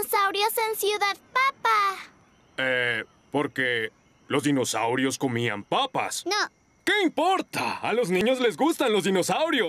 dinosaurios en Ciudad Papa? Eh, porque los dinosaurios comían papas. No. ¿Qué importa? A los niños les gustan los dinosaurios.